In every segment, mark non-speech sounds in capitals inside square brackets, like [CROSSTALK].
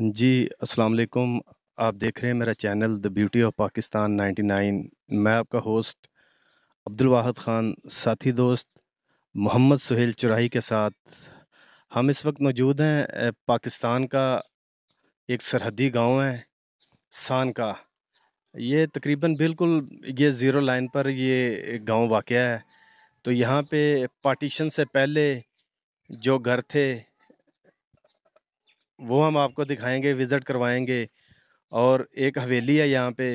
जी अस्सलाम वालेकुम आप देख रहे हैं मेरा channel the beauty of Pakistan 99 मैं आपका होस्ट अब्दुल वाहद ख़ान साथी दोस्त मोहम्मद सुहेल चुराही के साथ हम इस वक्त मौजूद हैं पाकिस्तान का एक सरहदी गांव है सान का ये तकरीबन बिल्कुल ये ज़ीरो लाइन पर ये गांव वाक़ है तो यहाँ पे पार्टीशन से पहले जो घर थे वो हम आपको दिखाएंगे विज़िट करवाएंगे और एक हवेली है यहाँ पे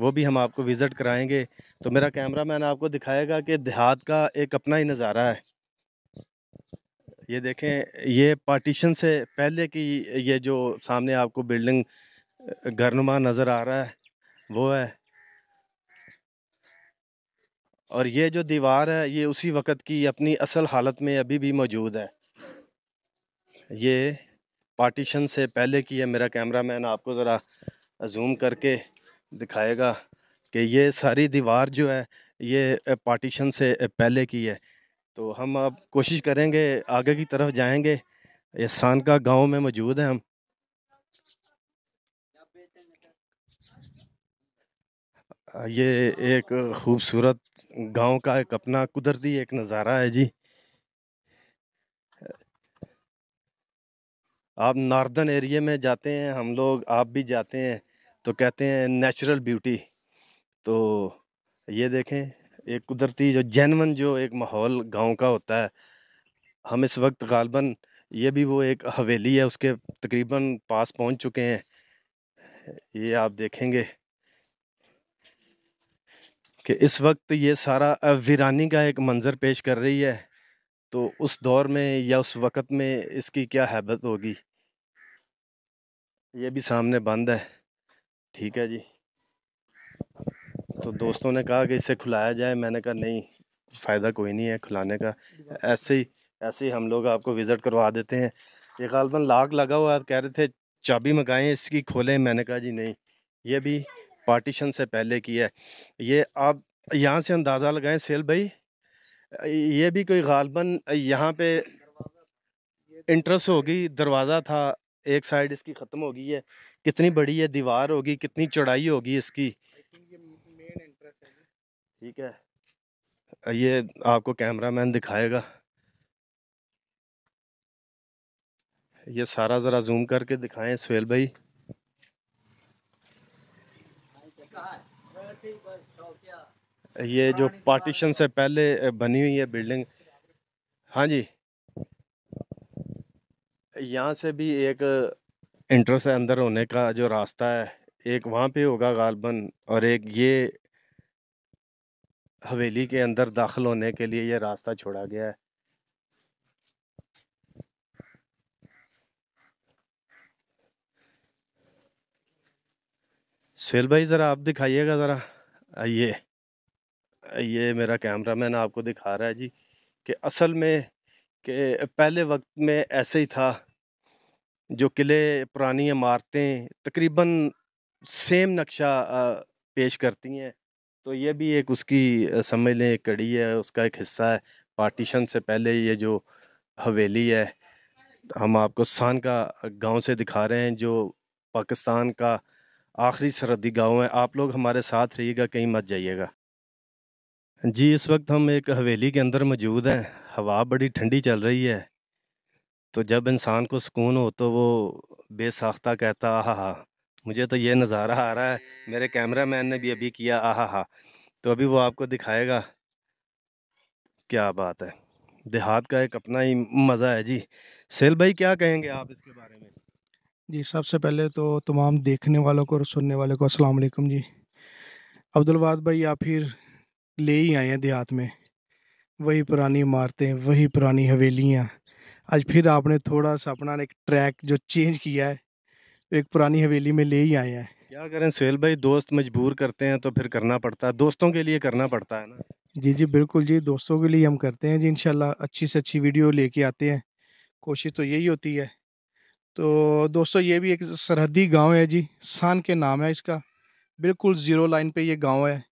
वो भी हम आपको विज़िट कराएंगे तो मेरा कैमरा मैन आपको दिखाएगा कि देहात का एक अपना ही नज़ारा है ये देखें ये पार्टीशन से पहले की ये जो सामने आपको बिल्डिंग गरनुमा नज़र आ रहा है वो है और ये जो दीवार है ये उसी वक़्त की अपनी असल हालत में अभी भी मौजूद है ये पार्टीशन से पहले की है मेरा कैमरा मैन आपको ज़रा जूम करके दिखाएगा कि ये सारी दीवार जो है ये पार्टीशन से पहले की है तो हम अब कोशिश करेंगे आगे की तरफ जाएंगे एहसान का गांव में मौजूद है हम ये एक खूबसूरत गांव का एक अपना कुदरती एक नज़ारा है जी आप नॉर्दर्न एरिया में जाते हैं हम लोग आप भी जाते हैं तो कहते हैं नेचुरल ब्यूटी तो ये देखें एक कुदरती जो जैनवन जो एक माहौल गांव का होता है हम इस वक्त गालबन ये भी वो एक हवेली है उसके तकरीबन पास पहुंच चुके हैं ये आप देखेंगे कि इस वक्त ये सारा वीरानी का एक मंज़र पेश कर रही है तो उस दौर में या उस वक़्त में इसकी क्या हैबत होगी ये भी सामने बंद है ठीक है जी तो दोस्तों ने कहा कि इसे खुलाया जाए मैंने कहा नहीं फ़ायदा कोई नहीं है खुलाने का ऐसे ही ऐसे ही हम लोग आपको विज़िट करवा देते हैं ये गालबा लाख लगा हुआ कह रहे थे चाबी मंगाएं इसकी खोलें मैंने कहा जी नहीं ये भी पार्टीशन से पहले की है ये आप यहाँ से अंदाज़ा लगाएं सेल भाई ये भी कोई गालबन यहाँ पे इंटरेस्ट होगी दरवाज़ा था एक साइड इसकी ख़त्म हो गई है कितनी हाँ। बड़ी है दीवार होगी कितनी चौड़ाई होगी इसकी ठीक है ये आपको कैमरा मैन दिखाएगा ये सारा ज़रा जूम करके दिखाएं सुहेल भाई ये जो पार्टीशन से पहले बनी हुई है बिल्डिंग हाँ जी यहाँ से भी एक इंटर से अंदर होने का जो रास्ता है एक वहाँ पे होगा गालबन और एक ये हवेली के अंदर दाखिल होने के लिए ये रास्ता छोड़ा गया है सुल भाई ज़रा आप दिखाइएगा ज़रा आइए ये मेरा कैमरा मैन आपको दिखा रहा है जी कि असल में कि पहले वक्त में ऐसे ही था जो किले पुरानी इमारतें तकरीबन सेम नक्शा पेश करती हैं तो ये भी एक उसकी समझ लें कड़ी है उसका एक हिस्सा है पार्टीशन से पहले ये जो हवेली है हम आपको सान का गांव से दिखा रहे हैं जो पाकिस्तान का आखिरी सरहदी गांव है आप लोग हमारे साथ रहिएगा कहीं मत जाइएगा जी इस वक्त हम एक हवेली के अंदर मौजूद हैं हवा बड़ी ठंडी चल रही है तो जब इंसान को सुकून हो तो वो बेसाख्ता कहता आहा हा मुझे तो ये नज़ारा आ रहा है मेरे कैमरा मैन ने भी अभी किया आहा हा तो अभी वो आपको दिखाएगा क्या बात है देहात का एक अपना ही मज़ा है जी सेल भाई क्या कहेंगे आप इसके बारे में जी सबसे पहले तो तमाम देखने वालों को और सुनने वालों को असलकम जी अब्दुलवाद भाई आप फिर ले ही आए हैं देहात में वही पुरानी इमारतें वही पुरानी हवेलियाँ आज फिर आपने थोड़ा सा अपना एक ट्रैक जो चेंज किया है तो एक पुरानी हवेली में ले ही आए हैं क्या करें सुहेल भाई दोस्त मजबूर करते हैं तो फिर करना पड़ता है दोस्तों के लिए करना पड़ता है ना जी जी बिल्कुल जी दोस्तों के लिए हम करते हैं जी इनशाला अच्छी से अच्छी वीडियो लेके आते हैं कोशिश तो यही होती है तो दोस्तों ये भी एक सरहदी गांव है जी सान के नाम है इसका बिल्कुल ज़ीरो लाइन पे ये गांव है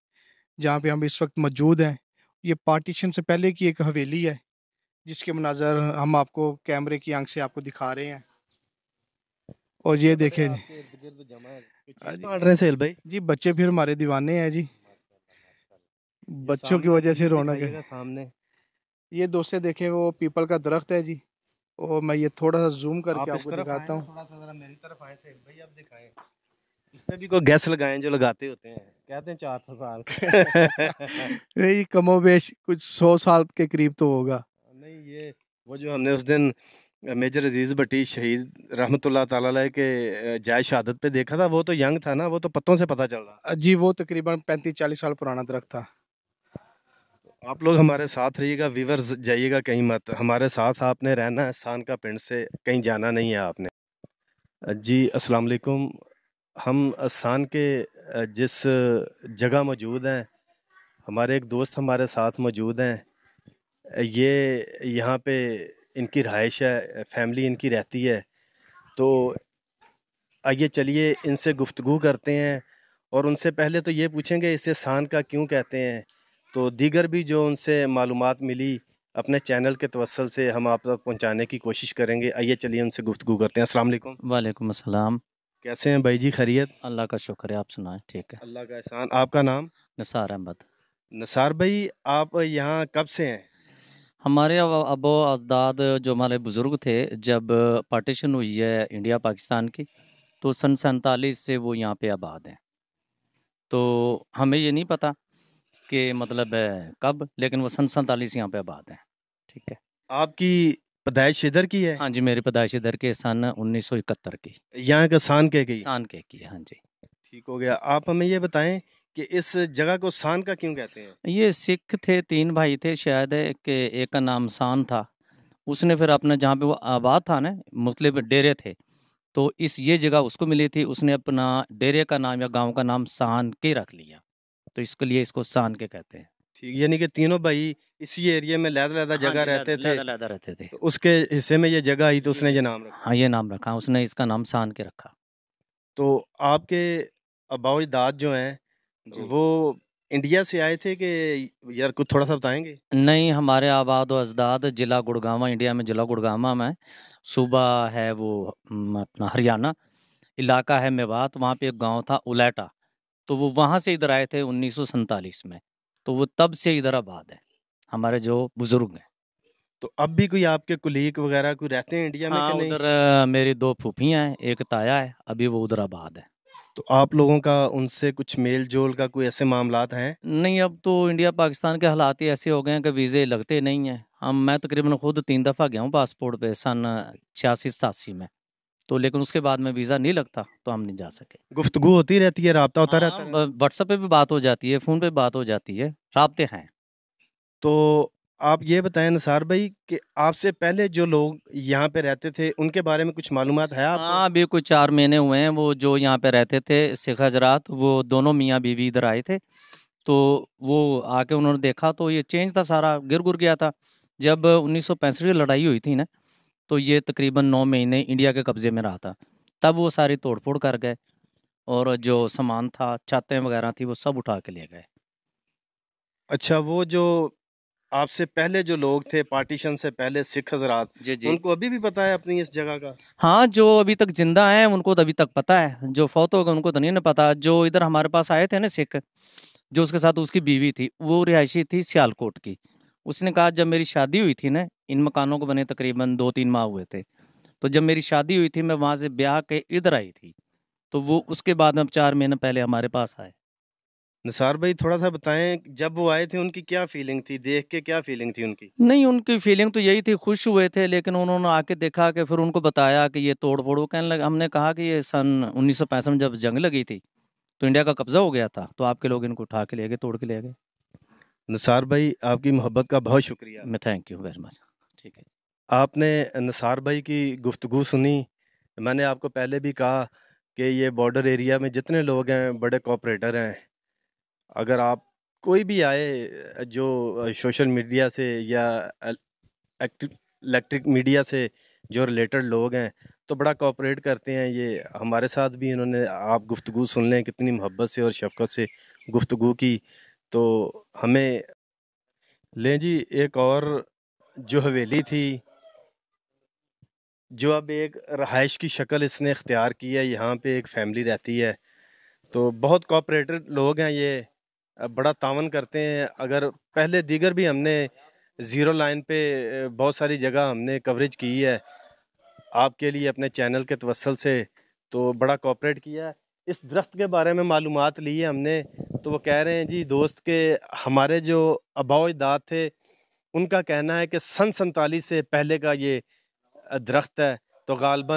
जहाँ पे हम इस वक्त मौजूद हैं ये पार्टीशन से पहले की एक हवेली है जिसके मनाजर हम आपको कैमरे की आंख से आपको दिखा रहे हैं और ये देखे जी सेल भाई जी बच्चे फिर हमारे दीवाने हैं जी बच्चों की वजह से रोना है सामने ये दोस्तें देखे वो पीपल का दरख्त है जी और मैं ये थोड़ा सा जूम करके आपको दिखाता हूँ इसमें भी कोई गैस लगाए जो लगाते होते हैं कहते हैं चार सौ साल [LAUGHS] नहीं कमोबेश कुछ सौ साल के करीब तो होगा नहीं ये वो जो हमने उस दिन मेजर अजीज़ भट्टी शहीद रहमत ताला के जाय शहादत पे देखा था वो तो यंग था ना वो तो पत्तों से पता चल रहा जी वो तकरीबन पैंतीस चालीस साल पुराना दरख्त था आप लोग हमारे साथ रहिएगा वीवर जाइएगा कहीं मत हमारे साथ आपने रहना है सान का पिंड से कहीं जाना नहीं है आपने जी अस्सलाम वालेकुम हम असान के जिस जगह मौजूद हैं हमारे एक दोस्त हमारे साथ मौजूद हैं ये यहाँ पे इनकी रहाइश है फैमिली इनकी रहती है तो आइए चलिए इनसे गुफ्तगू करते हैं और उनसे पहले तो ये पूछेंगे इसे सान का क्यों कहते हैं तो दीगर भी जो उनसे मालूम मिली अपने चैनल के तवसल से हम आप तक पहुँचाने की कोशिश करेंगे आइए चलिए उनसे गुफ्तु करते हैं असल वालेकुम असलम कैसे हैं भाई जी खैरियत अल्लाह का शुक्र है आप सुनाएं ठीक है अल्लाह का एहसान आपका नाम नसार अहमद नसार भाई आप यहाँ कब से हैं हमारे अब अजदाद जो हमारे बुज़ुर्ग थे जब पार्टीशन हुई है इंडिया पाकिस्तान की तो सन सैंतालीस से वो यहाँ पे आबाद हैं तो हमें ये नहीं पता कि मतलब कब लेकिन वो सन सैंतालीस यहाँ पे आबाद हैं ठीक है आपकी पैदाइश इधर की है हाँ जी मेरी पैदाइश इधर के सन इकहत्तर की यहाँ का सान के की सान के की हाँ जी ठीक हो गया आप हमें ये बताएं कि इस जगह को सान का क्यों कहते हैं ये सिख थे तीन भाई थे शायद के एक का नाम सान था उसने फिर अपना जहाँ पे वो आबाद था ना मुख्तलिफ डेरे थे तो इस ये जगह उसको मिली थी उसने अपना डेरे का नाम या गांव का नाम सान के रख लिया तो इसके लिए इसको सान के कहते हैं ठीक यानी कि तीनों भाई इसी एरिया में लहदा लैदा हाँ जगह रहते थे लैदा रहते थे तो उसके हिस्से में ये जगह आई तो उसने ये नाम रखा हाँ ये नाम रखा उसने इसका नाम सान के रखा तो आपके अबाव दाद जो हैं वो इंडिया से आए थे कि यार कुछ थोड़ा सा बताएंगे नहीं हमारे आबाद और अजदाद ज़िला गुड़गावा इंडिया में ज़िला गुड़गावा में सूबा है वो अपना हरियाणा इलाका है मेवात वहाँ पे एक गांव था उलेटा तो वो वहाँ से इधर आए थे उन्नीस में तो वो तब से इधर आबाद है हमारे जो बुजुर्ग हैं तो अब भी कोई आपके कुलीग वगैरह कोई रहते हैं इंडिया में हाँ, उधर मेरी दो फूफियाँ हैं एक ताया है अभी वो उधर आबाद है तो आप लोगों का उनसे कुछ मेल जोल का कोई ऐसे मामला हैं नहीं अब तो इंडिया पाकिस्तान के हालात ही ऐसे हो गए हैं कि वीज़े लगते नहीं हैं हम मैं तकरीबन खुद तीन दफ़ा गया हूँ पासपोर्ट पे सन छियासी सतासी में तो लेकिन उसके बाद में वीज़ा नहीं लगता तो हम नहीं जा सके गुफ्तु होती रहती है रबता होता रहता हाँ, है व्हाट्सएप पे भी बात हो जाती है फ़ोन पे बात हो जाती है रबते हैं तो आप ये बताएं निसार भाई कि आपसे पहले जो लोग यहाँ पे रहते थे उनके बारे में कुछ मालूम है आप हाँ अभी कुछ चार महीने हुए हैं वो जो यहाँ पे रहते थे शेख हजरात वो दोनों मियाँ बीवी इधर आए थे तो वो आके उन्होंने देखा तो ये चेंज था सारा गिर गुर गया था जब उन्नीस की लड़ाई हुई थी ना तो ये तकरीबन नौ महीने इंडिया के कब्ज़े में रहा था तब वो सारी तोड़फोड़ कर गए और जो सामान था छाते वगैरह थी वो सब उठा के ले गए अच्छा वो जो आपसे पहले जो लोग थे पार्टीशन से पहले सिख हजरात जी जी उनको अभी भी पता है अपनी इस जगह का हाँ जो अभी तक जिंदा हैं उनको तो अभी तक पता है जो फौत हो गए उनको तो नहीं ना पता जो इधर हमारे पास आए थे ना सिख जो उसके साथ उसकी बीवी थी वो रिहायशी थी सियालकोट की उसने कहा जब मेरी शादी हुई थी ना इन मकानों को बने तकरीबन दो तीन माह हुए थे तो जब मेरी शादी हुई थी मैं वहाँ से ब्याह के इधर आई थी तो वो उसके बाद अब चार महीने पहले हमारे पास आए निसार भाई थोड़ा सा बताएं जब वो आए थे उनकी क्या फीलिंग थी देख के क्या फीलिंग थी उनकी नहीं उनकी फीलिंग तो यही थी खुश हुए थे लेकिन उन्होंने आके देखा कि फिर उनको बताया कि ये तोड़ फोड़ कहने लगे हमने कहा कि ये सन उन्नीस में जब जंग लगी थी तो इंडिया का कब्जा हो गया था तो आपके लोग इनको उठा के ले गए तोड़ के ले गए निसार भाई आपकी मोहब्बत का बहुत शुक्रिया मैं थैंक यू वेरी मच ठीक है आपने निसार भाई की गुफ्तु सुनी मैंने आपको पहले भी कहा कि ये बॉर्डर एरिया में जितने लोग हैं बड़े कॉपरेटर हैं अगर आप कोई भी आए जो सोशल मीडिया से या इलेक्ट्रिक मीडिया से जो रिलेटेड लोग हैं तो बड़ा कॉपरेट करते हैं ये हमारे साथ भी इन्होंने आप गुफ्तु सुन लें कितनी मोहब्बत से और शफकत से गुफ्तु की तो हमें लें जी एक और जो हवेली थी जो अब एक रहाइश की शक्ल इसने इख्तियार की है यहाँ पे एक फैमिली रहती है तो बहुत कोऑपरेटिव लोग हैं ये बड़ा तावन करते हैं अगर पहले दीगर भी हमने ज़ीरो लाइन पे बहुत सारी जगह हमने कवरेज की है आपके लिए अपने चैनल के तवसल से तो बड़ा कोऑपरेट किया है इस दरख्त के बारे में मालूम ली है हमने तो वो कह रहे हैं जी दोस्त के हमारे जो अबाव थे उनका कहना है कि सन सनतालीस से पहले का ये दरख्त है तो गालबा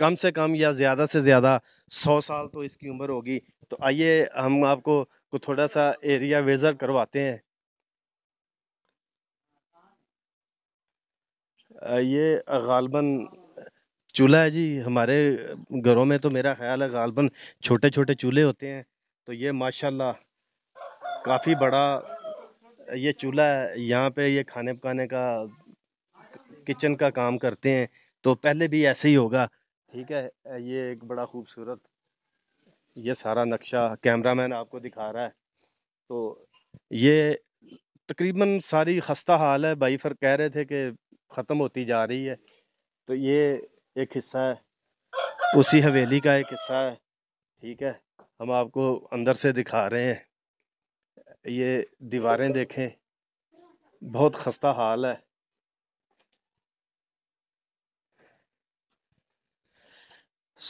कम से कम या ज़्यादा से ज़्यादा सौ साल तो इसकी उम्र होगी तो आइए हम आपको को थोड़ा सा एरिया विज़र करवाते हैं ये गालबन चूल्हा है जी हमारे घरों में तो मेरा ख्याल है गालबन छोटे छोटे चूल्हे होते हैं तो ये माशाल्लाह काफ़ी बड़ा ये चूल्हा है यहाँ पे ये खाने पकाने का किचन का काम करते हैं तो पहले भी ऐसे ही होगा ठीक है ये एक बड़ा खूबसूरत ये सारा नक्शा कैमरामैन आपको दिखा रहा है तो ये तकरीबन सारी खस्ता हाल है भाई फिर कह रहे थे कि ख़त्म होती जा रही है तो ये एक हिस्सा है उसी हवेली का एक हिस्सा है ठीक है हम आपको अंदर से दिखा रहे हैं ये दीवारें देखें बहुत खस्ता हाल है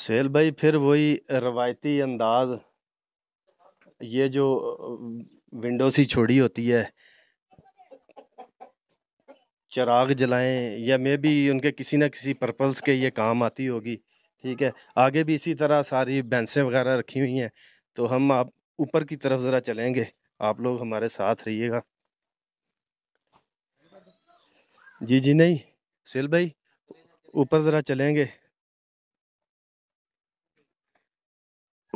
सेल भाई फिर वही रवायती अंदाज ये जो विंडो सी छोड़ी होती है चराग जलाएं या मे भी उनके किसी ना किसी पर्पल्स के ये काम आती होगी ठीक है आगे भी इसी तरह सारी बैंसें वगैरह रखी हुई हैं तो हम आप ऊपर की तरफ ज़रा चलेंगे आप लोग हमारे साथ रहिएगा जी जी नहीं सिल भाई ऊपर ज़रा चलेंगे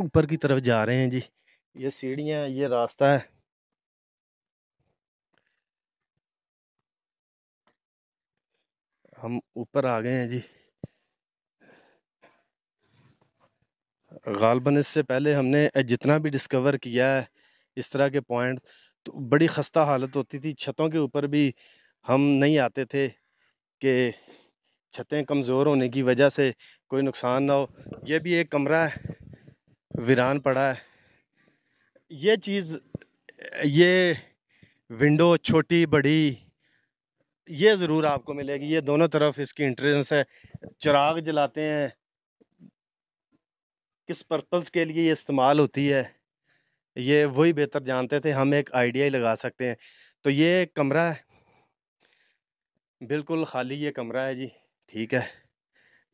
ऊपर की तरफ जा रहे हैं जी ये सीढ़ियाँ ये रास्ता है हम ऊपर आ गए हैं जी गालबन इससे पहले हमने जितना भी डिस्कवर किया है इस तरह के पॉइंट तो बड़ी ख़स्ता हालत होती थी छतों के ऊपर भी हम नहीं आते थे कि छतें कमज़ोर होने की वजह से कोई नुकसान ना हो यह भी एक कमरा है वीरान पड़ा है ये चीज़ ये विंडो छोटी बड़ी ये ज़रूर आपको मिलेगी ये दोनों तरफ इसकी इंट्रेंस है चिराग जलाते हैं किस पर्पज़ के लिए ये इस्तेमाल होती है ये वही बेहतर जानते थे हम एक आइडिया ही लगा सकते हैं तो ये कमरा है बिल्कुल खाली ये कमरा है जी ठीक है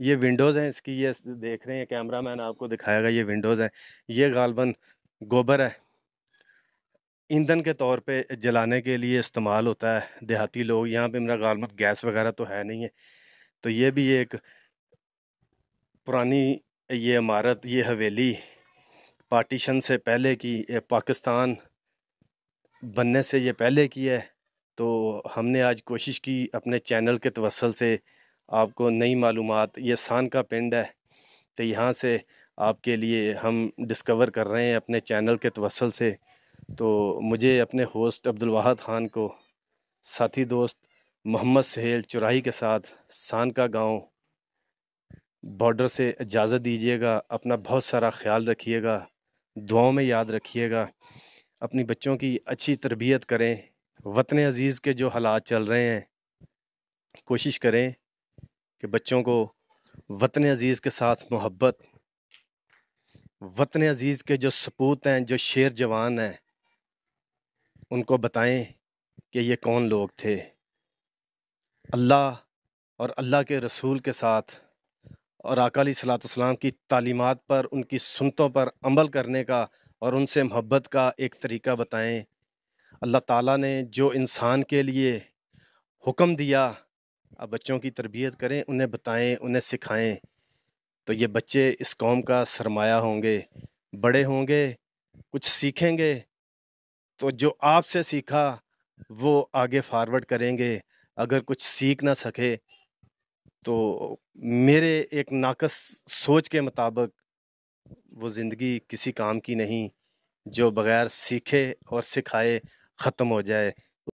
ये विंडोज़ हैं इसकी ये देख रहे हैं कैमरा मैन आपको दिखाएगा ये विंडोज़ है ये गालबन गोबर है ईंधन के तौर पे जलाने के लिए इस्तेमाल होता है देहाती लोग यहाँ पे मेरा गाल गैस वगैरह तो है नहीं है तो ये भी एक पुरानी ये इमारत ये हवेली पार्टीशन से पहले की पाकिस्तान बनने से ये पहले की है तो हमने आज कोशिश की अपने चैनल के तवसल से आपको नई मालूम ये सान का पिंड है तो यहाँ से आपके लिए हम डिस्कवर कर रहे हैं अपने चैनल के तवसल से तो मुझे अपने होस्ट अब्दुल ख़ान को साथी दोस्त मोहम्मद सहेल चुराही के साथ सानका गांव बॉर्डर से इजाज़त दीजिएगा अपना बहुत सारा ख्याल रखिएगा दुआओं में याद रखिएगा अपनी बच्चों की अच्छी तरबियत करें वतन अज़ीज़ के जो हालात चल रहे हैं कोशिश करें कि बच्चों को वतन अज़ीज़ के साथ मोहब्बत वतन अज़ीज़ के जो सपूत हैं जो शेर जवान हैं उनको बताएं कि ये कौन लोग थे अल्लाह और अल्लाह के रसूल के साथ और अकाली सलाम की तालीमत पर उनकी सुनतों पर अमल करने का और उनसे मोहब्बत का एक तरीका बताएं अल्लाह ताला ने जो इंसान के लिए हुक्म दिया अब बच्चों की तरबियत करें उन्हें बताएं उन्हें सिखाएं तो ये बच्चे इस कौम का सरमाया होंगे बड़े होंगे कुछ सीखेंगे तो जो आपसे सीखा वो आगे फारवर्ड करेंगे अगर कुछ सीख ना सके तो मेरे एक नाकस सोच के मुताबिक वो ज़िंदगी किसी काम की नहीं जो बग़ैर सीखे और सिखाए ख़त्म हो जाए